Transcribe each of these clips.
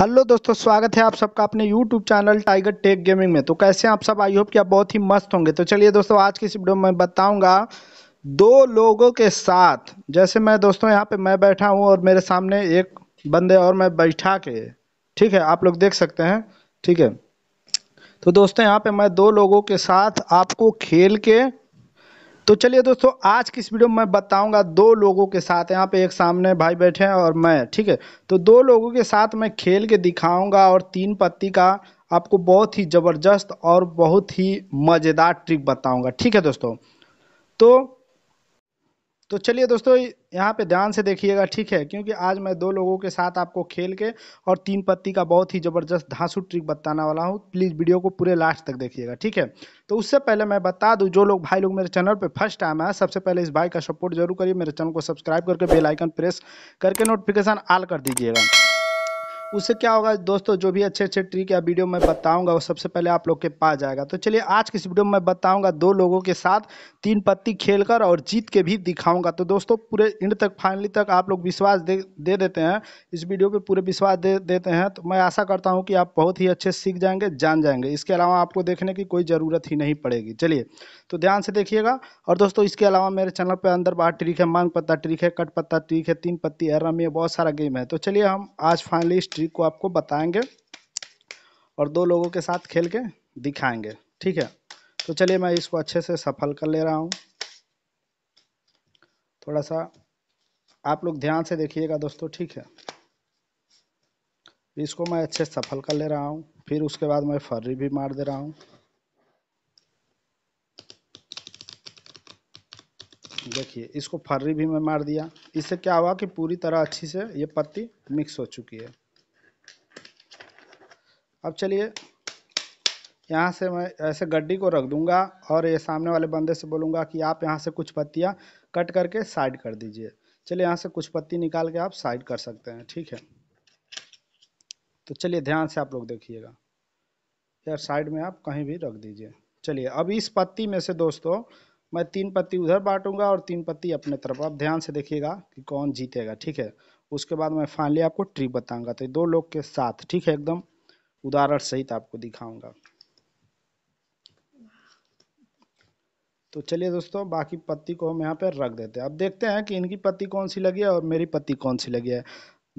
Hello दोस्तों स्वागत है आप सबका अपने YouTube channel tiger tech gaming में तो कैसे आप सब आई होप कि आप बहुत ही मस्त होंगे तो चलिए दोस्तों आज की इस वीडियो में बताऊंगा दो लोगों के साथ जैसे मैं दोस्तों यहाँ पे मैं बैठा हूँ और मेरे सामने एक बंदे और मैं बैठा के ठीक है आप लोग देख सकते हैं ठीक है तो दोस्तों यहाँ पर मैं दो लोगों के साथ आपको खेल के तो चलिए दोस्तों आज की इस वीडियो में मैं बताऊंगा दो लोगों के साथ यहाँ पे एक सामने भाई बैठे हैं और मैं ठीक है तो दो लोगों के साथ मैं खेल के दिखाऊंगा और तीन पत्ती का आपको बहुत ही ज़बरदस्त और बहुत ही मज़ेदार ट्रिक बताऊंगा ठीक है दोस्तों तो तो चलिए दोस्तों यहाँ पे ध्यान से देखिएगा ठीक है क्योंकि आज मैं दो लोगों के साथ आपको खेल के और तीन पत्ती का बहुत ही ज़बरदस्त धांसू ट्रिक बताने वाला हूँ प्लीज़ वीडियो को पूरे लास्ट तक देखिएगा ठीक है तो उससे पहले मैं बता दूँ जो लोग भाई लोग मेरे चैनल पे फर्स्ट टाइम आया सबसे पहले इस भाई का सपोर्ट जरूर करिए मेरे चैनल को सब्सक्राइब करके बेलाइकन प्रेस करके नोटिफिकेशन आल कर दीजिएगा उससे क्या होगा दोस्तों जो भी अच्छे अच्छे ट्रिक या वीडियो मैं बताऊंगा वो सबसे पहले आप लोग के पास जाएगा तो चलिए आज की इस वीडियो में मैं बताऊंगा दो लोगों के साथ तीन पत्ती खेलकर और जीत के भी दिखाऊंगा तो दोस्तों पूरे इंड तक फाइनली तक आप लोग विश्वास दे दे देते हैं इस वीडियो पर पूरे विश्वास दे देते हैं तो मैं आशा करता हूँ कि आप बहुत ही अच्छे सीख जाएंगे जान जाएंगे इसके अलावा आपको देखने की कोई ज़रूरत ही नहीं पड़ेगी चलिए तो ध्यान से देखिएगा और दोस्तों इसके अलावा मेरे चैनल पर अंदर बाहर ट्रिक है मांग पत्ता ट्रिक है कट पत्ता ट्रिक है तीन पत्ती है रमी बहुत सारा गेम है तो चलिए हम आज फाइनली ट्रिक को आपको बताएंगे और दो लोगों के साथ खेल के दिखाएंगे ठीक है तो चलिए मैं इसको अच्छे से सफल कर ले रहा हूँ थोड़ा सा आप लोग ध्यान से देखिएगा दोस्तों ठीक है इसको मैं अच्छे से सफल कर ले रहा हूँ फिर उसके बाद मैं फर्री भी मार दे रहा हूँ देखिए इसको फर्री भी मैं मार दिया इससे क्या हुआ कि पूरी तरह अच्छी से ये पत्ती मिक्स हो चुकी है अब चलिए यहाँ से मैं ऐसे गड्डी को रख दूंगा और ये सामने वाले बंदे से बोलूँगा कि आप यहाँ से कुछ पत्तियाँ कट करके साइड कर दीजिए चलिए यहाँ से कुछ पत्ती निकाल के आप साइड कर सकते हैं ठीक है तो चलिए ध्यान से आप लोग देखिएगा यार साइड में आप कहीं भी रख दीजिए चलिए अब इस पत्ती में से दोस्तों मैं तीन पत्ती उधर बांटूंगा और तीन पत्ती अपने तरफ आप ध्यान से देखिएगा कि कौन जीतेगा ठीक है उसके बाद मैं फाइनली आपको ट्रिक बताऊंगा तो दो लोग के साथ ठीक है एकदम उदाहरण सहित आपको दिखाऊंगा तो चलिए दोस्तों बाकी पत्ती को हम यहाँ पर रख देते हैं अब देखते हैं कि इनकी पत्ती कौन सी लगी है और मेरी पत्ती कौन सी लगी है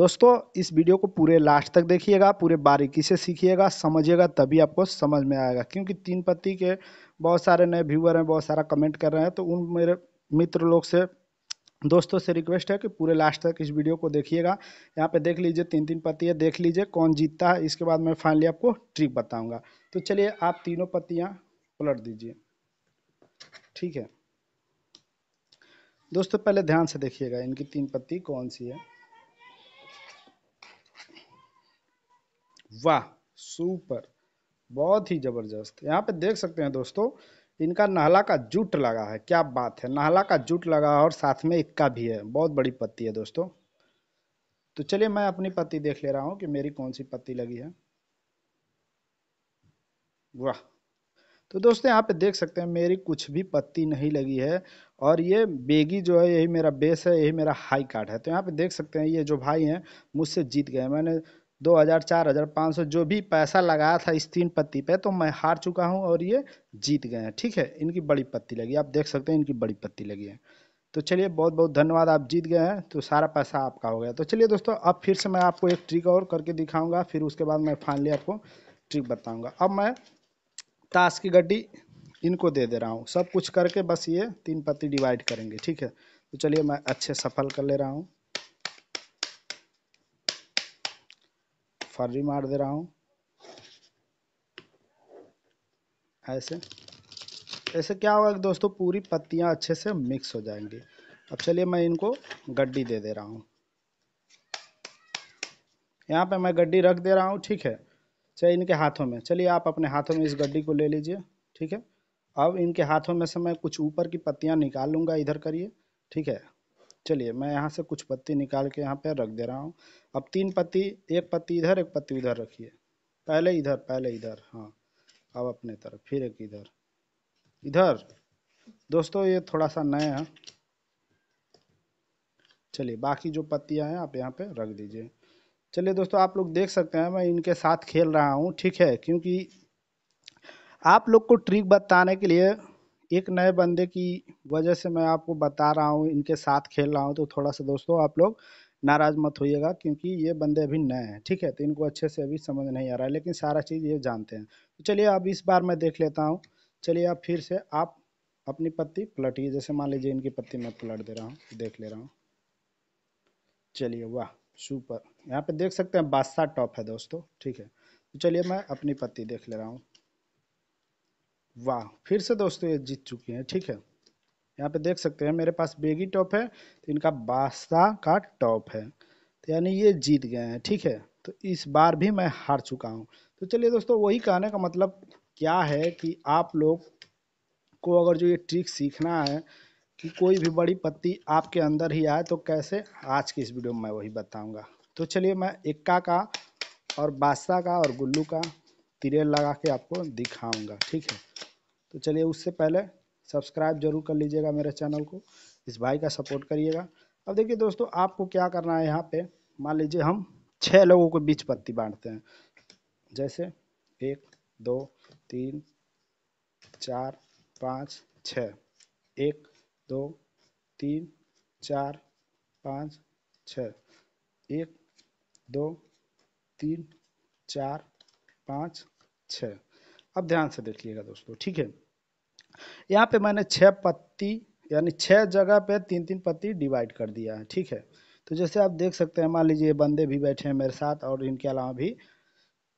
दोस्तों इस वीडियो को पूरे लास्ट तक देखिएगा पूरे बारीकी से सीखिएगा समझिएगा तभी आपको समझ में आएगा क्योंकि तीन पत्ती के बहुत सारे नए व्यूअर हैं बहुत सारा कमेंट कर रहे हैं तो उन मेरे मित्र लोग से दोस्तों से रिक्वेस्ट है कि पूरे लास्ट तक इस वीडियो को देखिएगा यहाँ पे देख लीजिए तीन तीन पत्तियाँ देख लीजिए कौन जीतता है इसके बाद मैं फाइनली आपको ट्रिक बताऊंगा तो चलिए आप तीनों पत्तियाँ पलट दीजिए ठीक है दोस्तों पहले ध्यान से देखिएगा इनकी तीन पत्ती कौन सी है वाह सुपर बहुत ही जबरदस्त यहाँ पे देख सकते हैं दोस्तों इनका नहला का जूट लगा है क्या बात है नहला का जूट लगा और साथ में इक्का भी है बहुत बड़ी पत्ती है दोस्तों तो चलिए मैं अपनी पत्ती देख ले रहा हूँ कि मेरी कौन सी पत्ती लगी है वाह तो दोस्तों यहाँ पे देख सकते हैं मेरी कुछ भी पत्ती नहीं लगी है और ये बेगी जो है यही मेरा बेस है यही मेरा हाई कार्ड है तो यहाँ पे देख सकते हैं ये जो भाई हैं मुझसे जीत गए मैंने दो हज़ार चार हज़ार पाँच सौ जो भी पैसा लगाया था इस तीन पत्ती पे तो मैं हार चुका हूँ और ये जीत गए हैं ठीक है इनकी बड़ी पत्ती लगी आप देख सकते हैं इनकी बड़ी पत्ती लगी है तो चलिए बहुत बहुत धन्यवाद आप जीत गए हैं तो सारा पैसा आपका हो गया तो चलिए दोस्तों अब फिर से मैं आपको एक ट्रिक और करके दिखाऊँगा फिर उसके बाद मैं फाइनली आपको ट्रिक बताऊँगा अब मैं ताश की गड्डी इनको दे दे रहा हूँ सब कुछ करके बस ये तीन पत्ती डिवाइड करेंगे ठीक है तो चलिए मैं अच्छे सफल कर ले रहा हूँ फर्री मार दे रहा हूँ ऐसे ऐसे क्या होगा कि दोस्तों पूरी पत्तियाँ अच्छे से मिक्स हो जाएंगी अब चलिए मैं इनको गड्डी दे दे रहा हूँ यहाँ पे मैं गड्डी रख दे रहा हूँ ठीक है चाहे इनके हाथों में चलिए आप अपने हाथों में इस गड्डी को ले लीजिए ठीक है अब इनके हाथों में से मैं कुछ ऊपर की पत्तियाँ निकाल लूँगा इधर करिए ठीक है चलिए मैं यहाँ से कुछ पत्ती निकाल के यहाँ पे रख दे रहा हूँ अब तीन पत्ती एक पत्ती इधर एक पत्ती उधर रखिए पहले इधर पहले इधर हाँ अब अपने तरफ फिर एक इधर इधर दोस्तों ये थोड़ा सा नया है चलिए बाकी जो पत्तियाँ हैं आप यहाँ पे रख दीजिए चलिए दोस्तों आप लोग देख सकते हैं मैं इनके साथ खेल रहा हूँ ठीक है क्योंकि आप लोग को ट्रिक बताने के लिए एक नए बंदे की वजह से मैं आपको बता रहा हूँ इनके साथ खेल रहा हूँ तो थोड़ा सा दोस्तों आप लोग नाराज़ मत होइएगा क्योंकि ये बंदे अभी नए हैं ठीक है तो इनको अच्छे से अभी समझ नहीं आ रहा है लेकिन सारा चीज़ ये जानते हैं तो चलिए अब इस बार मैं देख लेता हूँ चलिए आप फिर से आप अपनी पत्ती पलटिए जैसे मान लीजिए इनकी पत्ती मैं पलट दे रहा हूँ देख ले रहा हूँ चलिए वाह सुपर यहाँ पे देख सकते हैं बादशाह टॉप है दोस्तों ठीक है तो चलिए मैं अपनी पत्ती देख ले रहा हूँ वाह फिर से दोस्तों ये जीत चुके हैं ठीक है यहाँ पे देख सकते हैं मेरे पास बेगी टॉप है तो इनका बासा का टॉप है तो यानी ये जीत गए हैं ठीक है तो इस बार भी मैं हार चुका हूँ तो चलिए दोस्तों वही कहने का मतलब क्या है कि आप लोग को अगर जो ये ट्रिक सीखना है कि कोई भी बड़ी पत्ती आपके अंदर ही आए तो कैसे आज की इस वीडियो में मैं वही बताऊँगा तो चलिए मैं इक्का का और बादशाह का और गुल्लू का तिरे लगा के आपको दिखाऊँगा ठीक है तो चलिए उससे पहले सब्सक्राइब जरूर कर लीजिएगा मेरे चैनल को इस भाई का सपोर्ट करिएगा अब देखिए दोस्तों आपको क्या करना है यहाँ पे मान लीजिए हम छः लोगों को बीच पत्ती बांटते हैं जैसे एक दो तीन चार पाँच छ एक दो तीन चार पाँच छ एक दो तीन चार पाँच छः अब ध्यान से देखिएगा दोस्तों ठीक है यहाँ पे मैंने छः पत्ती यानी छः जगह पे तीन तीन पत्ती डिवाइड कर दिया है ठीक है तो जैसे आप देख सकते हैं मान लीजिए बंदे भी बैठे हैं मेरे साथ और इनके अलावा भी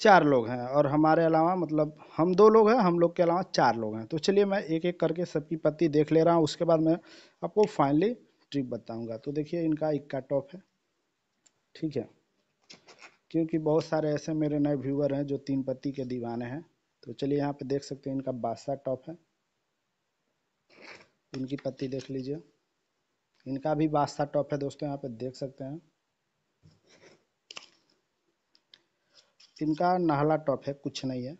चार लोग हैं और हमारे अलावा मतलब हम दो लोग हैं हम लोग के अलावा चार लोग हैं तो चलिए मैं एक एक करके सबकी पत्ती देख ले रहा हूँ उसके बाद मैं आपको फाइनली ट्रिक बताऊँगा तो देखिए इनका इक्का टॉप है ठीक है क्योंकि बहुत सारे ऐसे मेरे नए व्यूअर हैं जो तीन पत्ती के दीवाने हैं तो चलिए यहाँ पे देख सकते हैं इनका बादशाह टॉप है इनकी पत्ती देख लीजिए इनका भी बादशाह टॉप है दोस्तों यहाँ पे देख सकते हैं इनका नहला टॉप है कुछ नहीं है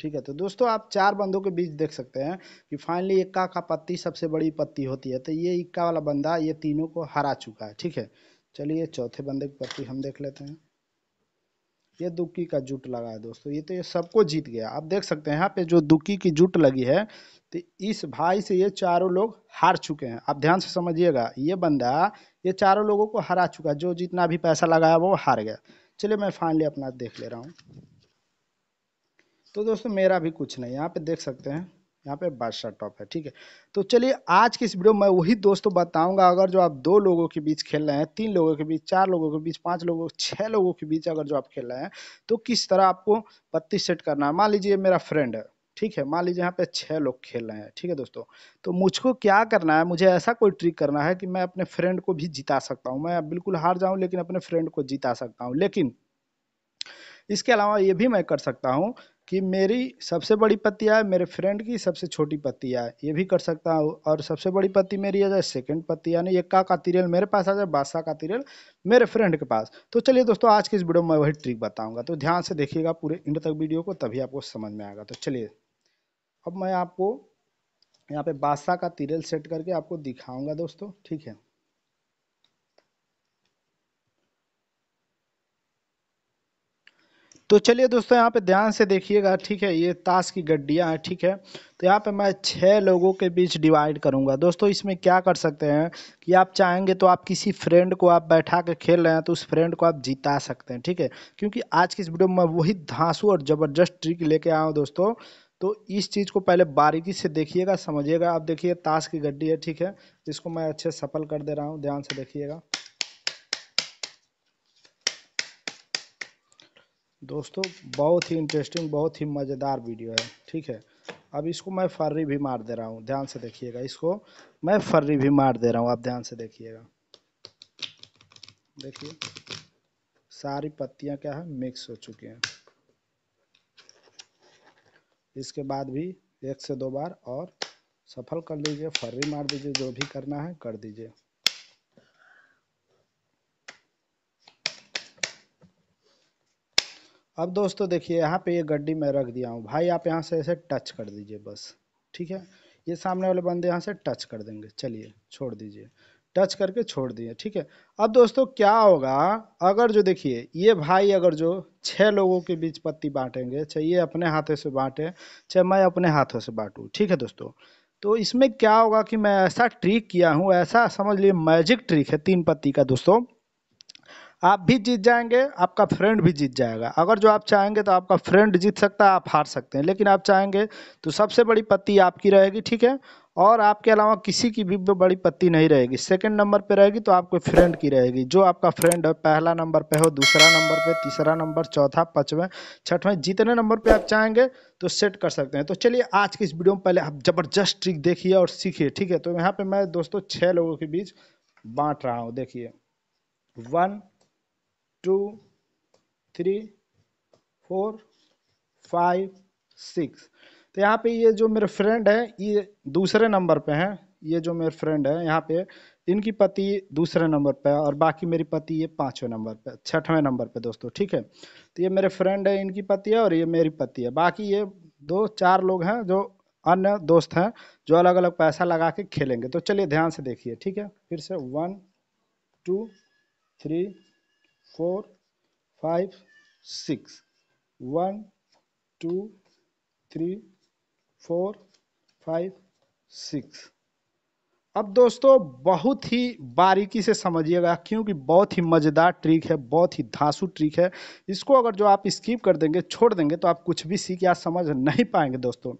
ठीक है तो दोस्तों आप चार बंदों के बीच देख सकते हैं कि फाइनली इक्का का पत्ती सबसे बड़ी पत्ती होती है तो ये इक्का वाला बंदा ये तीनों को हरा चुका है ठीक है चलिए चौथे बंदे की पत्ती हम देख लेते हैं ये दुक्की का जुट लगा है दोस्तों ये तो ये सबको जीत गया आप देख सकते हैं यहाँ पे जो दुक्की की जुट लगी है तो इस भाई से ये चारों लोग हार चुके हैं आप ध्यान से समझिएगा ये बंदा ये चारों लोगों को हरा चुका जो जितना भी पैसा लगाया वो हार गया चलिए मैं फाइनली अपना देख ले रहा हूँ तो दोस्तों मेरा भी कुछ नहीं यहाँ पे देख सकते हैं यहाँ पे बादशाह टॉप है ठीक है तो चलिए आज की इस वीडियो में वही दोस्तों बताऊंगा अगर जो आप दो लोगों के बीच खेल रहे हैं तीन लोगों के बीच चार लोगों के बीच पांच लोगों छह लोगों के बीच अगर जो आप खेल रहे हैं तो किस तरह आपको बत्तीस सेट करना है मान लीजिए मेरा फ्रेंड है ठीक है मान लीजिए यहाँ पे छह लोग खेल रहे हैं ठीक है दोस्तों तो मुझको क्या करना है मुझे ऐसा कोई ट्रिक करना है कि मैं अपने फ्रेंड को भी जिता सकता हूँ मैं बिल्कुल हार जाऊँ लेकिन अपने फ्रेंड को जिता सकता हूँ लेकिन इसके अलावा ये भी मैं कर सकता हूँ कि मेरी सबसे बड़ी पत्ती आए मेरे फ्रेंड की सबसे छोटी पत्ती आए ये भी कर सकता हूँ और सबसे बड़ी पत्ती मेरी आ जाए सेकंड पत्ती यानी एक का तिरियल मेरे पास आ जाए बादशाह का तिरियल मेरे फ्रेंड के पास तो चलिए दोस्तों आज की इस वीडियो में वही ट्रिक बताऊँगा तो ध्यान से देखिएगा पूरे इंड तक वीडियो को तभी आपको समझ में आएगा तो चलिए अब मैं आपको यहाँ पे बादशाह का तिरियल सेट करके आपको दिखाऊँगा दोस्तों ठीक है तो चलिए दोस्तों यहाँ पे ध्यान से देखिएगा ठीक है ये ताश की गड्डियाँ हैं ठीक है तो यहाँ पे मैं छः लोगों के बीच डिवाइड करूँगा दोस्तों इसमें क्या कर सकते हैं कि आप चाहेंगे तो आप किसी फ्रेंड को आप बैठा के खेल रहे हैं तो उस फ्रेंड को आप जिता सकते हैं ठीक है क्योंकि आज की इस वीडियो में वही धांसू और ज़बरदस्त ट्रिक लेके आया हूँ दोस्तों तो इस चीज़ को पहले बारीकी से देखिएगा समझिएगा आप देखिए ताश की गड्डी है ठीक है इसको मैं अच्छे सफल कर दे रहा हूँ ध्यान से देखिएगा दोस्तों बहुत ही इंटरेस्टिंग बहुत ही मज़ेदार वीडियो है ठीक है अब इसको मैं फर्री भी मार दे रहा हूँ ध्यान से देखिएगा इसको मैं फर्री भी मार दे रहा हूँ आप ध्यान से देखिएगा देखिए सारी पत्तियाँ क्या है मिक्स हो चुकी हैं इसके बाद भी एक से दो बार और सफल कर लीजिए फर्री मार दीजिए जो भी करना है कर दीजिए अब दोस्तों देखिए यहाँ पे ये गड्डी मैं रख दिया हूँ भाई आप यहाँ से ऐसे टच कर दीजिए बस ठीक है ये सामने वाले बंदे यहाँ से टच कर देंगे चलिए छोड़ दीजिए टच करके छोड़ दिए ठीक है अब दोस्तों क्या होगा अगर जो देखिए ये भाई अगर जो छः लोगों के बीच पत्ती बांटेंगे चाहे ये अपने हाथों से बांटे चाहे मैं अपने हाथों से बांटूँ ठीक है दोस्तों तो इसमें क्या होगा कि मैं ऐसा ट्रिक किया हूँ ऐसा समझ लिए मैजिक ट्रिक है तीन पत्ती का दोस्तों आप भी जीत जाएंगे आपका फ्रेंड भी जीत जाएगा अगर जो आप चाहेंगे तो आपका फ्रेंड जीत सकता है आप हार सकते हैं लेकिन आप चाहेंगे तो सबसे बड़ी पत्ती आपकी रहेगी ठीक है और आपके अलावा किसी की भी बड़ी पत्ती नहीं रहेगी सेकंड नंबर पे रहेगी तो आपके फ्रेंड की रहेगी जो आपका फ्रेंड है पहला नंबर पे हो दूसरा नंबर पे तीसरा नंबर चौथा पाँचवें छठवें जितने नंबर पे आप चाहेंगे तो सेट कर सकते हैं तो चलिए आज की इस वीडियो में पहले आप ज़बरदस्त ट्रिक देखिए और सीखिए ठीक है तो यहाँ पर मैं दोस्तों छः लोगों के बीच बाँट रहा हूँ देखिए one two three four five six तो यहाँ पे ये जो मेरे फ्रेंड है ये दूसरे नंबर पे हैं ये जो मेरे फ्रेंड है यहाँ पे इनकी पति दूसरे नंबर पे है और बाकी मेरी पति ये पाँचवें नंबर पे छठवें नंबर पे दोस्तों ठीक है तो ये मेरे फ्रेंड है इनकी पति है और ये मेरी पति है बाकी ये दो चार लोग हैं जो अन्य दोस्त हैं जो अलग अलग पैसा लगा के खेलेंगे तो चलिए ध्यान से देखिए ठीक है फिर से one two three four, five, six. One, two, three, four five six अब दोस्तों बहुत ही बारीकी से समझिएगा क्योंकि बहुत ही मज़ेदार ट्रिक है बहुत ही धांसू ट्रिक है इसको अगर जो आप स्किप कर देंगे छोड़ देंगे तो आप कुछ भी सीख या समझ नहीं पाएंगे दोस्तों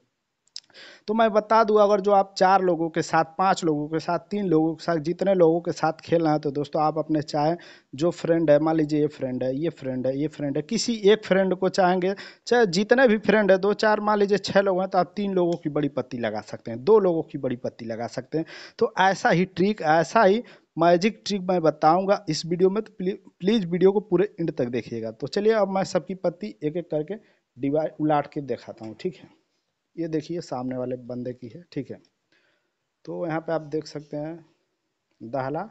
तो मैं बता दूँ अगर जो आप चार लोगों के साथ पाँच लोगों के साथ तीन लोगों के साथ जितने लोगों के साथ खेल रहे हैं तो दोस्तों आप अपने चाहे जो फ्रेंड है मान लीजिए ये फ्रेंड है ये फ्रेंड है ये फ्रेंड है किसी एक फ्रेंड को चाहेंगे चाहे जितने भी फ्रेंड है दो चार मान लीजिए छः लोग हैं तो आप तीन लोगों की बड़ी पत्ती लगा सकते हैं दो लोगों की बड़ी पत्ती लगा सकते हैं तो ऐसा ही ट्रिक ऐसा ही मैजिक ट्रिक मैं बताऊँगा इस वीडियो में तो प्लीज़ वीडियो को पूरे एंड तक देखिएगा तो चलिए अब मैं सबकी पत्ती एक एक करके डिवाइड उलाट के दिखाता हूँ ठीक है ये देखिए सामने वाले बंदे की है ठीक है तो यहाँ पे आप देख सकते हैं दहला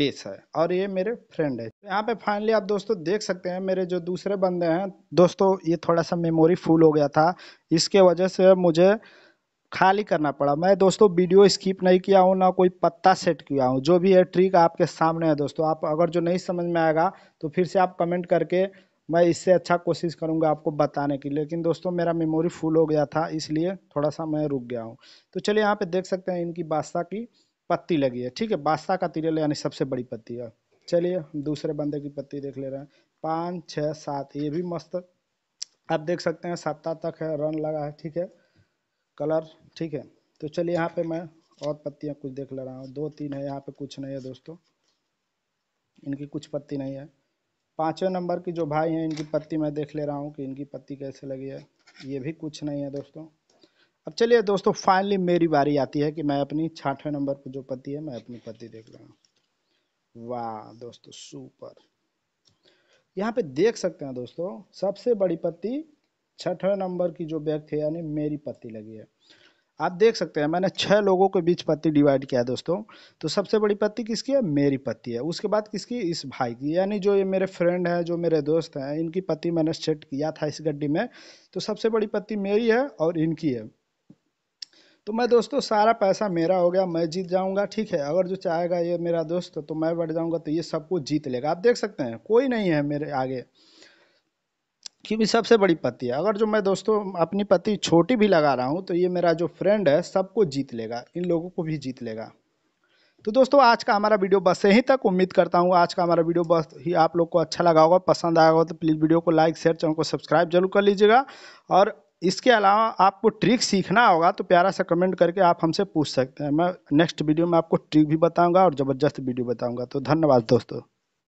बेस है और ये मेरे फ्रेंड है तो यहाँ पे फाइनली आप दोस्तों देख सकते हैं मेरे जो दूसरे बंदे हैं दोस्तों ये थोड़ा सा मेमोरी फुल हो गया था इसके वजह से मुझे खाली करना पड़ा मैं दोस्तों वीडियो स्किप नहीं किया हूँ ना कोई पत्ता सेट किया हूँ जो भी है ट्रिक आपके सामने है दोस्तों आप अगर जो नहीं समझ में आएगा तो फिर से आप कमेंट करके मैं इससे अच्छा कोशिश करूँगा आपको बताने की लेकिन दोस्तों मेरा मेमोरी फुल हो गया था इसलिए थोड़ा सा मैं रुक गया हूँ तो चलिए यहाँ पे देख सकते हैं इनकी बास्ता की पत्ती लगी है ठीक है बादशाह का तिरल यानी सबसे बड़ी पत्ती है चलिए दूसरे बंदे की पत्ती देख ले रहे हैं पाँच छः सात ये भी मस्त आप देख सकते हैं सप्ताह तक है रन लगा है ठीक है कलर ठीक है तो चलिए यहाँ पे मैं और पत्तियाँ कुछ देख ले रहा हूँ दो तीन है यहाँ पे कुछ नहीं है दोस्तों इनकी कुछ पत्ती नहीं है पाँचवें नंबर की जो भाई हैं इनकी पत्ती मैं देख ले रहा हूँ कि इनकी पत्ती कैसे लगी है ये भी कुछ नहीं है दोस्तों अब चलिए दोस्तों फाइनली मेरी बारी आती है कि मैं अपनी छठवें नंबर पर जो पत्ती है मैं अपनी पत्ती देख रहा हूँ वाह दोस्तों सुपर यहाँ पे देख सकते हैं दोस्तों सबसे बड़ी पत्ती छठवें नंबर की जो व्यक्ति है यानी मेरी पत्ती लगी है आप देख सकते हैं मैंने छः लोगों के बीच पत्ती डिवाइड किया है दोस्तों तो सबसे बड़ी पत्ती किसकी है मेरी पत्ती है उसके बाद किसकी इस भाई की यानी जो ये मेरे फ्रेंड हैं जो मेरे दोस्त हैं इनकी पत्ती मैंने सेट किया था इस गड्डी में तो सबसे बड़ी पत्ती मेरी है और इनकी है तो मैं दोस्तों सारा पैसा मेरा हो गया मैं जीत जाऊंगा ठीक है अगर जो चाहेगा ये मेरा दोस्त तो मैं बढ़ जाऊंगा तो ये सब कुछ जीत लेगा आप देख सकते हैं कोई नहीं है मेरे आगे की भी सबसे बड़ी पत्ती है अगर जो मैं दोस्तों अपनी पति छोटी भी लगा रहा हूँ तो ये मेरा जो फ्रेंड है सबको जीत लेगा इन लोगों को भी जीत लेगा तो दोस्तों आज का हमारा वीडियो बस यहीं तक उम्मीद करता हूँ आज का हमारा वीडियो बस ही आप लोग को अच्छा लगा होगा पसंद आया होगा तो प्लीज़ वीडियो को लाइक शेयर चैनल को सब्सक्राइब जरूर कर लीजिएगा और इसके अलावा आपको ट्रिक सीखना होगा तो प्यारा सा कमेंट करके आप हमसे पूछ सकते हैं मैं नेक्स्ट वीडियो में आपको ट्रिक भी बताऊँगा और ज़बरदस्त वीडियो बताऊँगा तो धन्यवाद दोस्तों